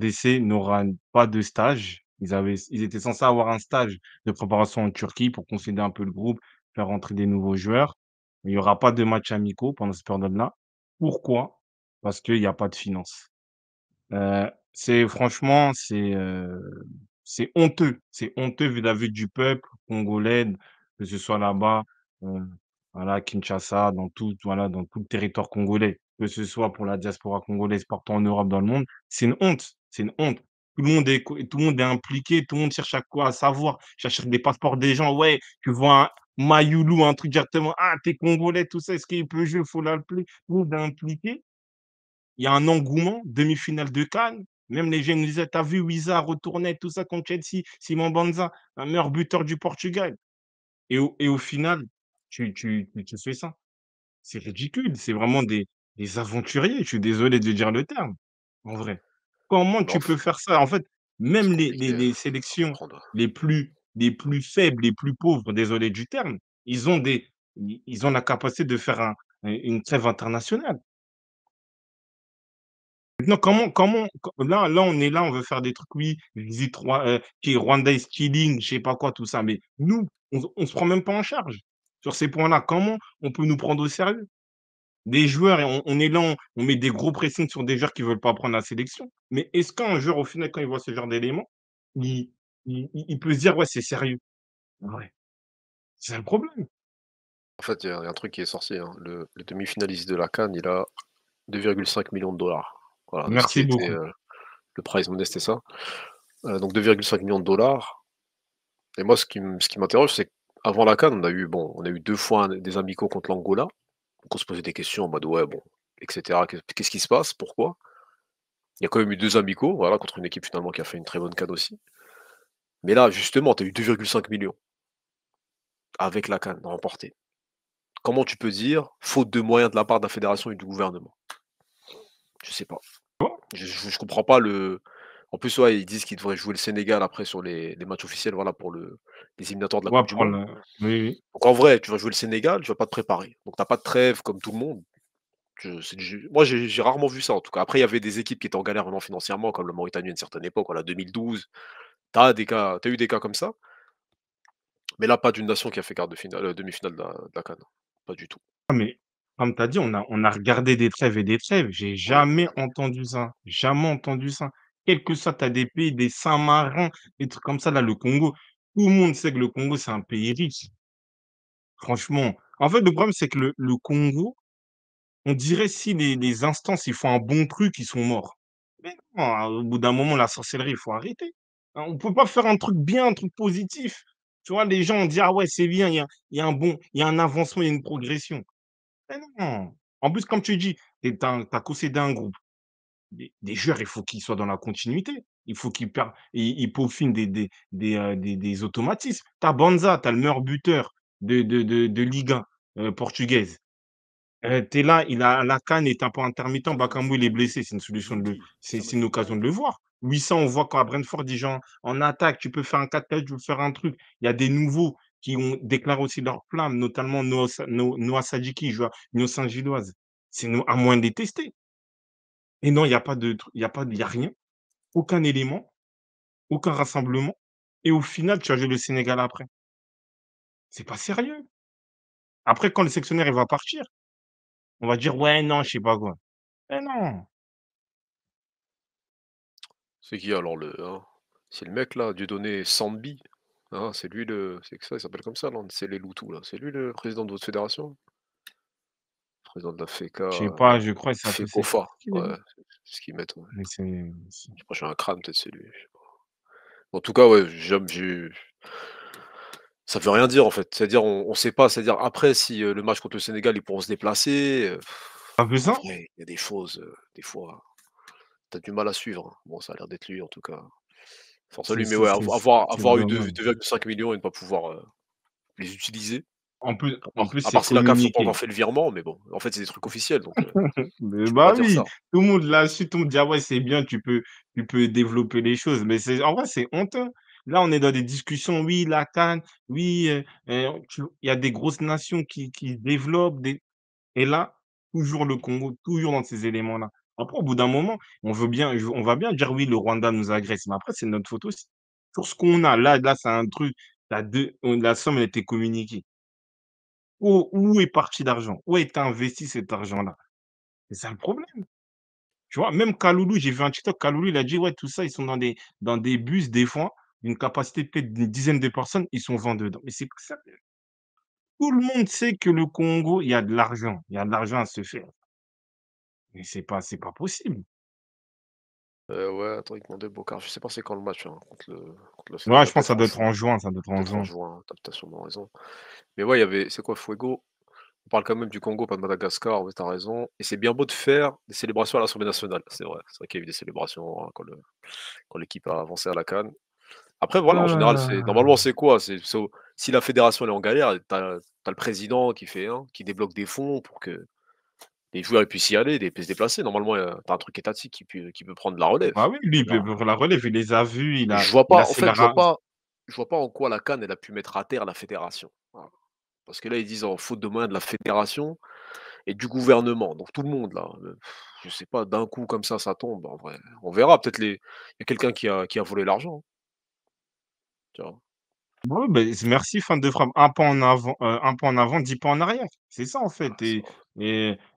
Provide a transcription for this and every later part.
DC n'aura pas de stage. Ils, avaient, ils étaient censés avoir un stage de préparation en Turquie pour concéder un peu le groupe, faire rentrer des nouveaux joueurs. Il n'y aura pas de matchs amicaux pendant cette période-là. Pourquoi Parce qu'il n'y a pas de finances. Euh, c'est franchement, c'est euh, c'est honteux. C'est honteux vu la vue du peuple congolais, que ce soit là-bas, euh, à Kinshasa, dans tout, voilà, dans tout le territoire congolais, que ce soit pour la diaspora congolaise partout en Europe, dans le monde. C'est une honte. C'est une honte. Tout le, monde est, tout le monde est impliqué, tout le monde cherche à quoi à savoir, cherche des passeports des gens. Ouais, tu vois un Mayoulou, un truc directement. Ah, t'es congolais, tout ça, est-ce qu'il peut jouer Il faut l'appeler. Tout le monde est impliqué. Il y a un engouement, demi-finale de Cannes. Même les jeunes disaient T'as vu, Wiza retourner, tout ça contre Chelsea, Simon Banza, un meilleur buteur du Portugal. Et au, et au final, tu, tu, fais ça. C'est ridicule. C'est vraiment des aventuriers. Je suis désolé de dire le terme, en vrai. Comment tu peux faire ça En fait, même les, hein, sélections les plus, plus faibles, les plus pauvres, désolé du terme, ils ont, des, ils ont la capacité de faire une trêve internationale. Maintenant, comment, comment, là, là, on est là, on veut faire des trucs, oui, visite euh, qui Rwanda is killing, je sais pas quoi, tout ça, mais nous, on, ne se prend même pas en charge sur ces points-là. Comment on peut nous prendre au sérieux des joueurs, on, on, est là, on, met des gros pressings sur des joueurs qui ne veulent pas prendre la sélection. Mais est-ce qu'un joueur, au final, quand il voit ce genre d'éléments, il, peut se dire, ouais, c'est sérieux ah Ouais. C'est un problème. En fait, il y, a un truc qui est sorcier hein. Le, demi-finaliste de la Cannes, il a 2,5 millions de dollars. Merci beaucoup. Euh, le prize money, c'était ça. Euh, donc 2,5 millions de dollars. Et moi, ce qui, ce m'interroge, c'est avant la Cannes, on a eu, bon, on a eu deux fois des amicaux contre l'Angola on se posait des questions en mode ouais, bon, etc. Qu'est-ce qui se passe Pourquoi Il y a quand même eu deux amicaux, voilà, contre une équipe finalement qui a fait une très bonne canne aussi. Mais là, justement, tu as eu 2,5 millions avec la canne remportée. Comment tu peux dire faute de moyens de la part de la fédération et du gouvernement Je sais pas. Je, ne comprends pas le, en plus, ils disent qu'ils devraient jouer le Sénégal après sur les, matchs officiels, voilà, pour le, les éliminatoires de la Coupe du Monde. Donc en vrai, tu vas jouer le Sénégal, tu vas pas te préparer. Donc tu n'as pas de trêve comme tout le monde. moi, j'ai rarement vu ça en tout cas. Après, il y avait des équipes qui étaient en galère vraiment financièrement, comme le Mauritanie à une certaine époque, en 2012. as eu des cas comme ça. Mais là, pas d'une nation qui a fait quart de finale, euh, demi-finale de, la Cannes. Pas du tout. Ah, mais comme tu as dit, on a, on a regardé des trêves et des trêves. J'ai jamais entendu ça. Jamais entendu ça. Quel que soit, tu as des pays, des Saint-Marins, des trucs comme ça. Là, le Congo, tout le monde sait que le Congo, c'est un pays riche. Franchement. En fait, le problème, c'est que le, Congo, on dirait si les, instances, ils font un bon truc, ils sont morts. Mais non, au bout d'un moment, la sorcellerie, il faut arrêter. Hein, on ne peut pas faire un truc bien, un truc positif. Tu vois, les gens on dit, ah ouais, c'est bien, il y a, un bon, il y a un avancement, il y a une progression. Mais non. En plus, comme tu dis, tu as, cossé un groupe des, joueurs, il faut qu'ils soient dans la continuité. Il faut qu'ils per... ils, peaufinent des, des, des, euh, des, automatismes. T'as Banza, t'as le meilleur buteur de, de, de, de euh, portugaise. Euh, t'es là, il a la canne est un peu intermittent. Bakamou, il est blessé. C'est une solution de c'est, c'est une occasion de le voir. 800, on voit quand à Brentford, dit gens en attaque, tu peux faire un 4 tu peux faire un truc. Il y a des nouveaux qui ont déclaré aussi leur flamme, notamment Noah, Noah Sadiki, joueur Nio Saint-Gilloise. C'est à moins détester. Et non, il n'y a pas de, il y a pas, a rien, aucun élément, aucun rassemblement. Et au final, tu as joué le Sénégal après. C'est pas sérieux. Après, quand le sectionnaire il va partir, on va dire ouais, non, je sais pas quoi. Mais non. C'est qui alors le, hein? c'est le mec là, donné Sambi. Hein? c'est lui le, c'est que ça, il s'appelle comme ça, C'est les Loutous là. C'est lui le président de votre fédération président de la Je sais euh, pas, je crois que ça fait fort. ce qu'ils mettent. Ouais. c'est... crâne, peut-être c'est lui. En tout cas, ouais, j'aime. Ça veut rien dire en fait. C'est-à-dire, on ne sait pas. C'est-à-dire, après, si euh, le match contre le Sénégal, ils pourront se déplacer. Euh, ah, il y a des choses, des fois, tu as du mal à suivre. Hein. Bon, ça a l'air d'être lui en tout cas. lui, mais ouais, avoir, avoir eu 2,5 millions et ne pas pouvoir les utiliser, en plus, en plus à part la fait le virement, mais bon, en fait, c'est des trucs officiels. Euh, bah oui, tout le monde là suit tout le monde dit, ah ouais, c'est bien, tu peux, tu peux développer les choses. Mais c'est, en vrai, c'est honteux. Là, on est dans des discussions, oui, la Cannes, oui, euh, euh, il y a des grosses nations qui, qui développent. Des... Et là, toujours le Congo, toujours dans ces éléments-là. Après, au bout d'un moment, on, veut bien, on va bien dire, oui, le Rwanda nous agresse, mais après, c'est notre photo. aussi. Sur ce qu'on a, là, là c'est un truc, la, deux, la somme, elle a communiquée. Où, est parti l'argent Où est investi cet argent-là C'est ça le problème. Tu vois, même Kaloulou, j'ai vu un TikTok, Kaloulou, il a dit, ouais, tout ça, ils sont dans des, dans des bus, des fois, d'une capacité peut-être d'une dizaine de personnes, ils sont vendus dedans. Mais c'est ça. Tout le monde sait que le Congo, il y a de l'argent. Il y a de l'argent à se faire. Mais c'est pas, c'est pas possible. Euh, ouais, attends, il demandait Je sais pas c'est quand le match hein, contre, le, Ouais, je pense que ça doit être en juin. Ça doit être en juin. T'as sûrement raison. Mais ouais, il y avait. C'est quoi Fuego On parle quand même du Congo, pas de Madagascar. t'as raison. Et c'est bien beau de faire des célébrations à l'Assemblée nationale. C'est vrai. C'est vrai qu'il y a eu des célébrations hein, quand l'équipe a avancé à la Cannes. Après, voilà, en général, c'est normalement, c'est quoi Si la fédération est en galère, t'as as le président qui fait, qui débloque des fonds pour que les joueurs ils puissent y aller, ils puissent se déplacer. Normalement, t'as un truc étatique qui peut, qui peut prendre la relève. Ah oui, lui, il peut prendre la relève, il les a vus. Il a, je vois pas, en fait, je vois pas, vois pas en quoi la Cannes, elle a pu mettre à terre la fédération. Parce que là, ils disent en faute de moyens de la fédération et du gouvernement. Donc tout le monde, là. Je sais pas, d'un coup comme ça, ça tombe. En vrai, on verra. Peut-être les... il y a quelqu'un qui a, volé l'argent. Hein. merci, fin de frappe. Un pas en avant, euh, un pas en avant, dix pas en arrière. C'est ça, en ah, fait. et,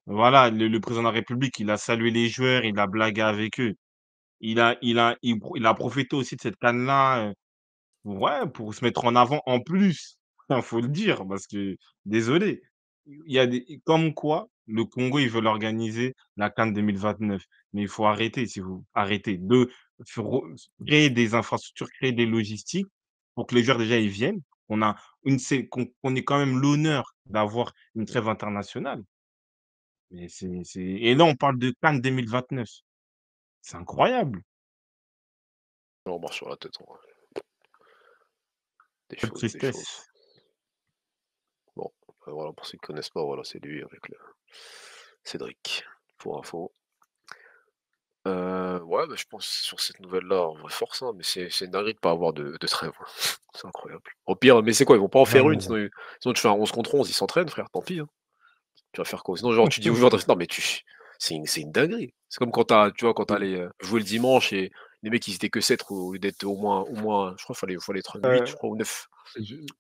voilà, le, président de la République, il a salué les joueurs, il a blagué avec eux. Il a, il a, il, a profité aussi de cette canne-là, euh, pour se mettre en avant en plus. Il hein, faut le dire, parce que, désolé, il y a des, comme quoi le Congo, ils veulent organiser la CAN 2029. Mais il faut arrêter, si vous arrêtez, de créer des infrastructures, créer des logistiques pour que les joueurs déjà ils viennent. On a une, quand même l'honneur d'avoir une trêve internationale. Et là, on parle de Cannes 2029. C'est incroyable. On marche sur la tête. Des choses, des ben Voilà, pour ceux qui ne connaissent pas, voilà, c'est lui avec le Cédric, pour info. Euh, ouais, bah, je pense que sur cette nouvelle-là, en vrai, force, hein, mais c'est c'est une dinguerie de pas avoir de, de trêve. Hein. C'est incroyable. Au pire, mais c'est quoi Ils vont pas en ah faire une, sinon, tu fais un 11 contre 11, ils s'entraînent, frère, tant pis. hein. Tu vas faire quoi Sinon, genre, tu dis aux joueurs non, mais tu... c'est une, une, dinguerie. C'est comme quand tu vois, quand allais mmh. euh, jouer le dimanche et les mecs, ils étaient que 7 au lieu d'être au moins, au moins, je crois, il fallait, fallait être 8, je crois, ou 9.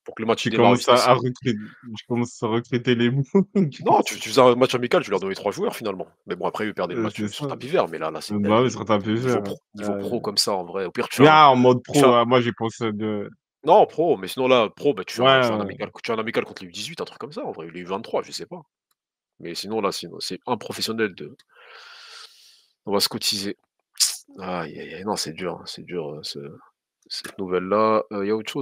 Pour que le match tu à, recruter, je commence à recruter les mots. non, tu, tu, faisais un match amical, tu leur donnais 3 joueurs finalement. Mais bon, après, ils perdaient le match sur tapis vert. Mais là, là c'est. Euh, bah, sur tapis vert. Niveau, pro, pro, comme ça, en vrai. Au pire, tu vois. en mode pro, moi, j'ai pensé de. Non, pro, mais sinon là, pro, bah, tu, as, tu, un amical, tu un amical contre les U18, un truc comme ça, en vrai. Les U23, je sais pas. Mais sinon, là, c'est un professionnel de. On va se cotiser. Aïe, non, c'est dur, hein, c'est dur, euh, cette nouvelle-là. Euh, il y a autre chose